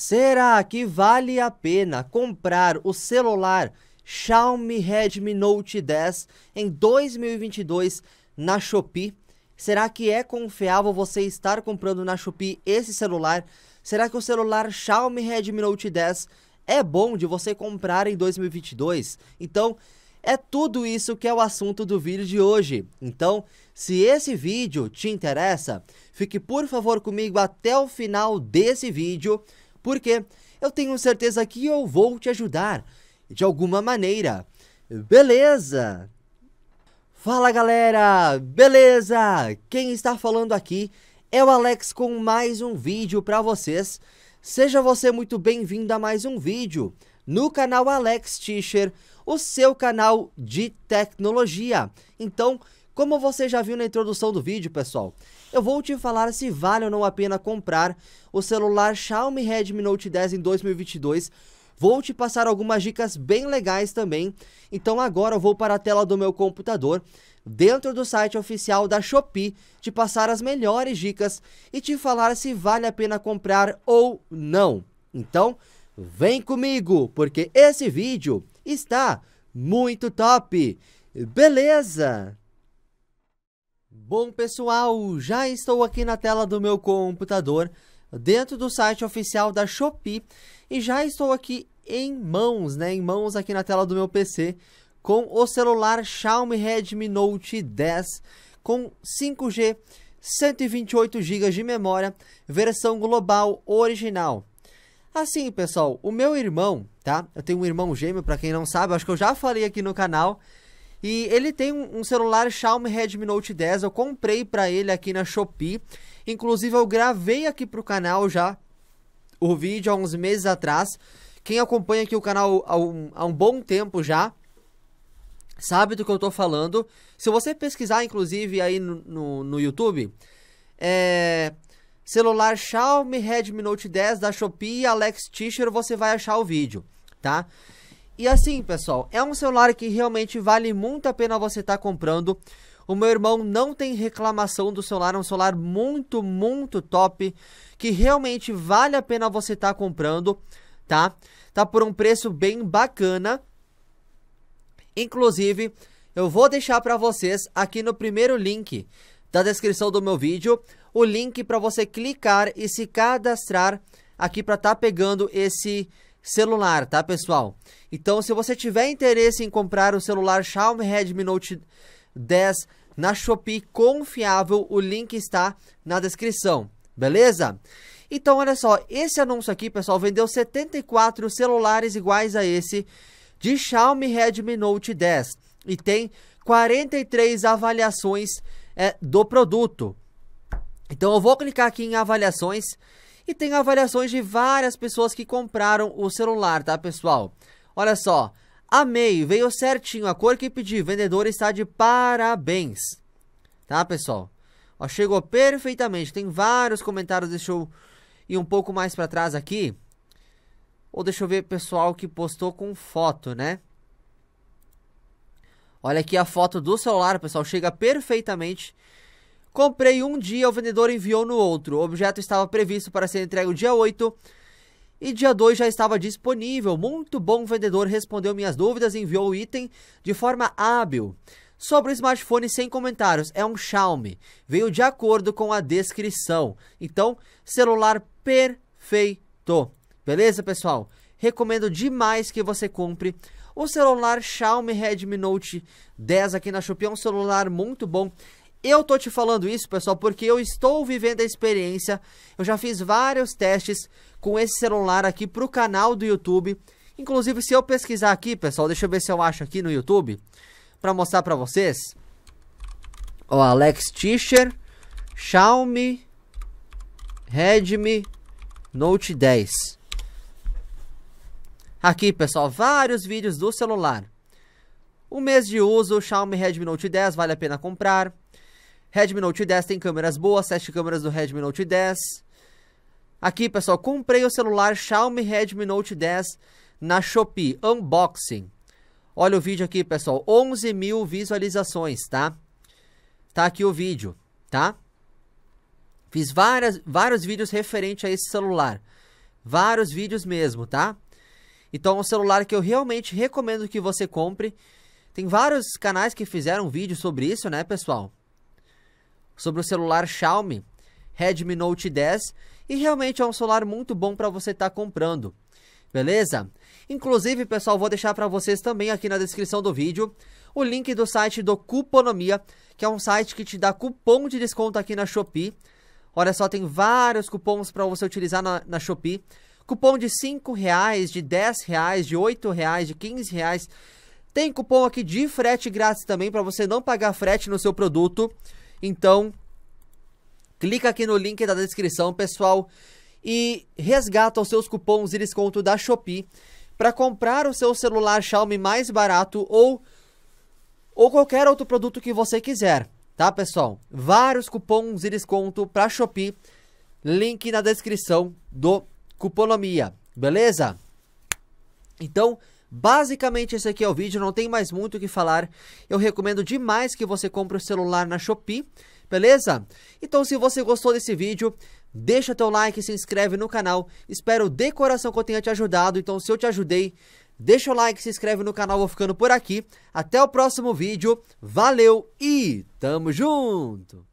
Será que vale a pena comprar o celular Xiaomi Redmi Note 10 em 2022 na Shopee? Será que é confiável você estar comprando na Shopee esse celular? Será que o celular Xiaomi Redmi Note 10 é bom de você comprar em 2022? Então, é tudo isso que é o assunto do vídeo de hoje. Então, se esse vídeo te interessa, fique por favor comigo até o final desse vídeo porque eu tenho certeza que eu vou te ajudar de alguma maneira. Beleza? Fala galera, beleza? Quem está falando aqui é o Alex com mais um vídeo para vocês. Seja você muito bem-vindo a mais um vídeo no canal Alex Teacher, o seu canal de tecnologia. Então, como você já viu na introdução do vídeo, pessoal, eu vou te falar se vale ou não a pena comprar o celular Xiaomi Redmi Note 10 em 2022. Vou te passar algumas dicas bem legais também. Então agora eu vou para a tela do meu computador, dentro do site oficial da Shopee, te passar as melhores dicas e te falar se vale a pena comprar ou não. Então, vem comigo, porque esse vídeo está muito top. Beleza? Bom pessoal, já estou aqui na tela do meu computador, dentro do site oficial da Shopee, e já estou aqui em mãos, né, em mãos aqui na tela do meu PC, com o celular Xiaomi Redmi Note 10 com 5G, 128 GB de memória, versão global original. Assim, pessoal, o meu irmão, tá? Eu tenho um irmão gêmeo, para quem não sabe, acho que eu já falei aqui no canal, e ele tem um, celular Xiaomi Redmi Note 10, eu comprei para ele aqui na Shopee. Inclusive eu gravei aqui pro canal já o vídeo há uns meses atrás. Quem acompanha aqui o canal há um, há um bom tempo já, sabe do que eu tô falando. Se você pesquisar, inclusive, aí no, no, no YouTube, é, celular Xiaomi Redmi Note 10 da Shopee Alex Tischer, você vai achar o vídeo, tá? E assim, pessoal, é um celular que realmente vale muito a pena você estar tá comprando. O meu irmão não tem reclamação do celular, é um celular muito, muito top, que realmente vale a pena você estar tá comprando, tá? Tá por um preço bem bacana. Inclusive, eu vou deixar para vocês aqui no primeiro link da descrição do meu vídeo, o link para você clicar e se cadastrar aqui para estar tá pegando esse celular, tá, pessoal? Então, se você tiver interesse em comprar o celular Xiaomi Redmi Note 10 na Shopee confiável, o link está na descrição, beleza? Então, olha só, esse anúncio aqui, pessoal, vendeu 74 celulares iguais a esse de Xiaomi Redmi Note 10 e tem 43 avaliações é, do produto. Então, eu vou clicar aqui em avaliações e tem avaliações de várias pessoas que compraram o celular, tá pessoal? Olha só, amei, veio certinho, a cor que pedi, vendedor está de parabéns. Tá pessoal? Ó, chegou perfeitamente, tem vários comentários, deixa eu ir um pouco mais para trás aqui. Ou deixa eu ver pessoal que postou com foto, né? Olha aqui a foto do celular, pessoal, chega perfeitamente. Comprei um dia, o vendedor enviou no outro. O objeto estava previsto para ser entregue no dia 8 e dia 2 já estava disponível. Muito bom vendedor, respondeu minhas dúvidas e enviou o item de forma hábil. Sobre o smartphone, sem comentários, é um Xiaomi. Veio de acordo com a descrição. Então, celular perfeito. Beleza, pessoal? Recomendo demais que você compre o celular Xiaomi Redmi Note 10 aqui na Shopee. É um celular muito bom. Eu tô te falando isso, pessoal, porque eu estou vivendo a experiência. Eu já fiz vários testes com esse celular aqui pro canal do YouTube. Inclusive, se eu pesquisar aqui, pessoal, deixa eu ver se eu acho aqui no YouTube para mostrar para vocês. Ó, Alex Tischer, Xiaomi Redmi Note 10. Aqui, pessoal, vários vídeos do celular. Um mês de uso, Xiaomi Redmi Note 10 vale a pena comprar. Redmi Note 10 tem câmeras boas, 7 câmeras do Redmi Note 10. Aqui, pessoal, comprei o celular Xiaomi Redmi Note 10 na Shopee. Unboxing. Olha o vídeo aqui, pessoal. 11 mil visualizações, tá? Tá aqui o vídeo, tá? Fiz várias, vários vídeos referente a esse celular. Vários vídeos mesmo, tá? Então, é um celular que eu realmente recomendo que você compre. Tem vários canais que fizeram vídeo sobre isso, né, pessoal? sobre o celular Xiaomi Redmi Note 10 e realmente é um celular muito bom para você estar tá comprando. Beleza? Inclusive, pessoal, vou deixar para vocês também aqui na descrição do vídeo o link do site do Cuponomia, que é um site que te dá cupom de desconto aqui na Shopee. Olha só, tem vários cupons para você utilizar na, na Shopee. Cupom de R$ reais, de R$ reais, de R$ reais, de R$ reais. Tem cupom aqui de frete grátis também para você não pagar frete no seu produto. Então, clica aqui no link da descrição, pessoal, e resgata os seus cupons de desconto da Shopee para comprar o seu celular Xiaomi mais barato ou ou qualquer outro produto que você quiser, tá, pessoal? Vários cupons de desconto para Shopee. Link na descrição do Cuponomia, beleza? Então, Basicamente esse aqui é o vídeo, não tem mais muito o que falar. Eu recomendo demais que você compre o celular na Shopee, beleza? Então se você gostou desse vídeo, deixa teu like, se inscreve no canal. Espero de coração que eu tenha te ajudado, então se eu te ajudei, deixa o like, se inscreve no canal, vou ficando por aqui. Até o próximo vídeo, valeu e tamo junto!